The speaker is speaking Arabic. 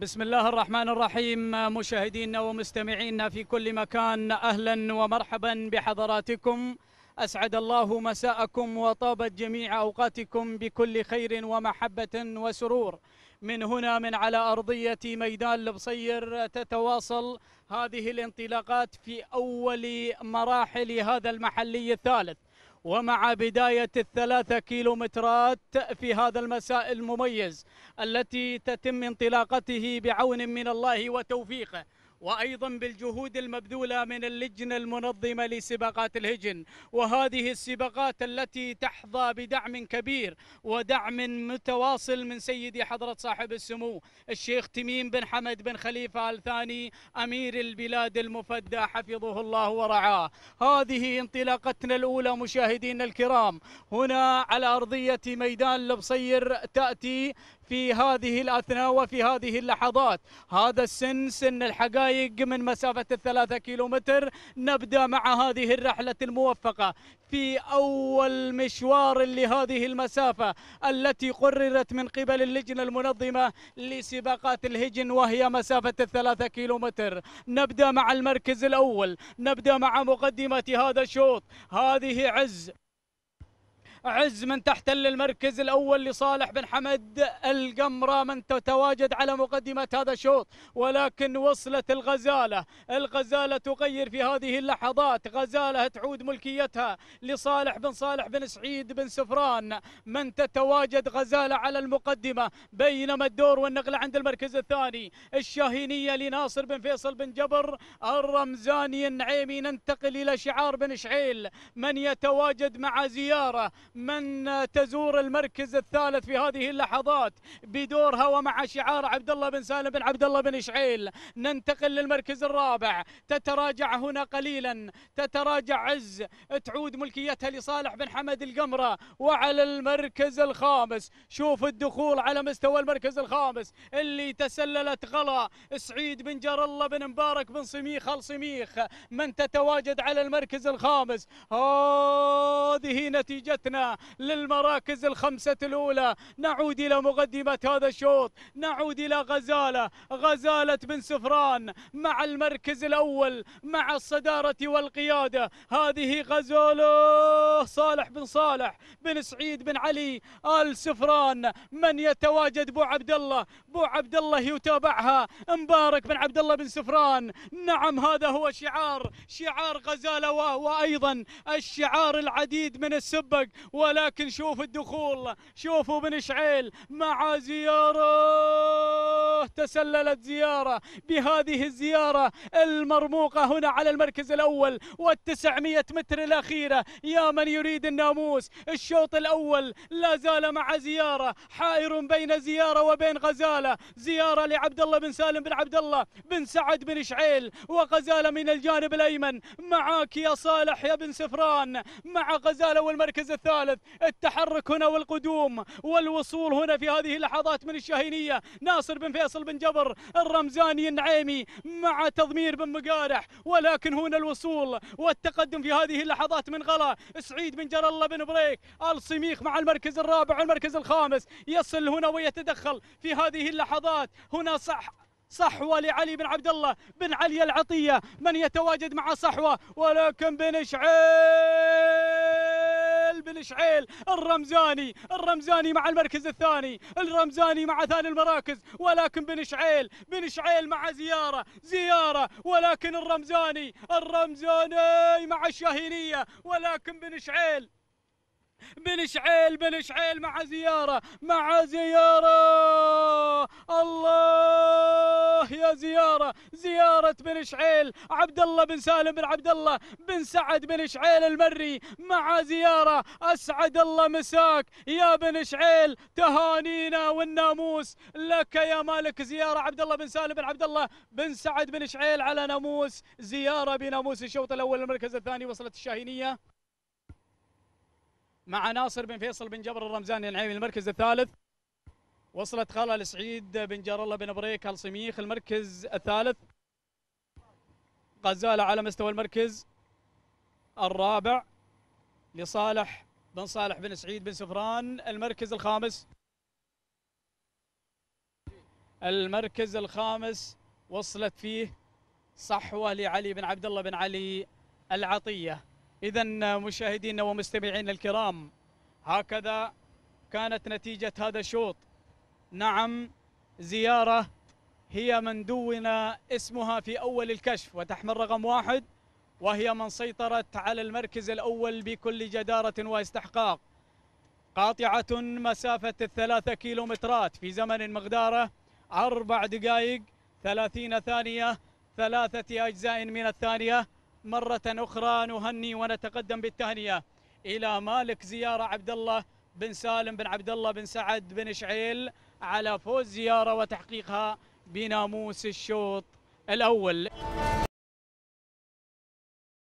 بسم الله الرحمن الرحيم مشاهدينا ومستمعينا في كل مكان اهلا ومرحبا بحضراتكم اسعد الله مساءكم وطابت جميع اوقاتكم بكل خير ومحبه وسرور من هنا من على ارضيه ميدان البصير تتواصل هذه الانطلاقات في اول مراحل هذا المحلي الثالث ومع بداية الثلاثة كيلومترات في هذا المساء المميز التي تتم انطلاقته بعون من الله وتوفيقه وأيضا بالجهود المبذولة من اللجنة المنظمة لسباقات الهجن وهذه السباقات التي تحظى بدعم كبير ودعم متواصل من سيدي حضرة صاحب السمو الشيخ تميم بن حمد بن خليفة الثاني أمير البلاد المفدى حفظه الله ورعاه هذه انطلاقتنا الأولى مشاهدينا الكرام هنا على أرضية ميدان لبصير تأتي في هذه الأثناء وفي هذه اللحظات هذا السن سن الحقائق من مسافة الثلاثة كيلومتر نبدأ مع هذه الرحلة الموفقة في أول مشوار لهذه المسافة التي قررت من قبل اللجنة المنظمة لسباقات الهجن وهي مسافة الثلاثة كيلومتر نبدأ مع المركز الأول نبدأ مع مقدمة هذا الشوط هذه عز عز من تحتل المركز الأول لصالح بن حمد القمرة من تتواجد على مقدمة هذا الشوط ولكن وصلت الغزالة الغزالة تغير في هذه اللحظات غزالة تعود ملكيتها لصالح بن صالح بن سعيد بن سفران من تتواجد غزالة على المقدمة بينما الدور والنقلة عند المركز الثاني الشاهينية لناصر بن فيصل بن جبر الرمزاني النعيمي ننتقل إلى شعار بن شعيل من يتواجد مع زيارة من تزور المركز الثالث في هذه اللحظات بدورها ومع شعار عبد الله بن سالم بن عبد الله بن شعيل ننتقل للمركز الرابع تتراجع هنا قليلا تتراجع عز تعود ملكيتها لصالح بن حمد القمرة وعلى المركز الخامس شوف الدخول على مستوى المركز الخامس اللي تسللت غلا سعيد بن جر الله بن مبارك بن صميخ الصميخ من تتواجد على المركز الخامس هذه نتيجتنا للمراكز الخمسة الأولى نعود إلى مقدمة هذا الشوط نعود إلى غزالة غزالة بن سفران مع المركز الأول مع الصدارة والقيادة هذه غزالة صالح بن صالح بن سعيد بن علي آل سفران من يتواجد بو عبد الله بو عبد الله يتابعها مبارك بن عبد الله بن سفران نعم هذا هو شعار شعار غزالة وهو أيضا الشعار العديد من السبق ولكن شوف الدخول شوفوا بن شعيل مع زيارة تسللت زيارة بهذه الزيارة المرموقة هنا على المركز الأول والتسعمية متر الأخيرة يا من يريد الناموس الشوط الأول لا زال مع زيارة حائر بين زيارة وبين غزالة زيارة لعبد الله بن سالم بن عبد الله بن سعد بن شعيل وغزالة من الجانب الأيمن معاك يا صالح يا بن سفران مع غزالة والمركز الثاني الثالث التحرك هنا والقدوم والوصول هنا في هذه اللحظات من الشاهينية ناصر بن فيصل بن جبر الرمزاني النعيمي مع تضمير بن مقارح ولكن هنا الوصول والتقدم في هذه اللحظات من غلا سعيد بن جر الله بن بريك الصميخ مع المركز الرابع والمركز الخامس يصل هنا ويتدخل في هذه اللحظات هنا صح صحوة لعلي بن عبد الله بن علي العطية من يتواجد مع صحوة ولكن بن شعيب بن شعيل الرمزاني الرمزاني مع المركز الثاني الرمزاني مع ثاني المراكز ولكن بن شعيل بن شعيل مع زيارة زيارة ولكن الرمزاني الرمزاني مع الشاهينية ولكن بن شعيل بن شعيل بن شعيل مع زيارة مع زيارة الله يا زيارة زيارة بن شعيل عبد الله بن سالم بن عبد الله بن سعد بن شعيل المري مع زيارة أسعد الله مساك يا بن شعيل تهانينا والناموس لك يا مالك زيارة عبد الله بن سالم بن عبد الله بن سعد بن شعيل على ناموس زيارة بناموس الشوط الأول المركز الثاني وصلت الشاهينية مع ناصر بن فيصل بن جبر الرمزاني النعيمي المركز الثالث وصلت خالة لسعيد بن جار الله بن بريك الصميخ المركز الثالث غزالة على مستوى المركز الرابع لصالح بن صالح بن سعيد بن سفران المركز الخامس المركز الخامس وصلت فيه صحوة لعلي بن عبد الله بن علي العطية إذا مشاهدينا ومستمعينا الكرام هكذا كانت نتيجة هذا الشوط نعم زيارة هي من دون اسمها في أول الكشف وتحمل رقم واحد وهي من سيطرت على المركز الأول بكل جدارة واستحقاق قاطعة مسافة الثلاثة كيلومترات في زمن مقداره أربع دقائق ثلاثين ثانية ثلاثة أجزاء من الثانية مرة أخرى نهني ونتقدم بالتهنئة إلى مالك زيارة عبد الله بن سالم بن عبد الله بن سعد بن شعيل على فوز زيارة وتحقيقها بناموس الشوط الأول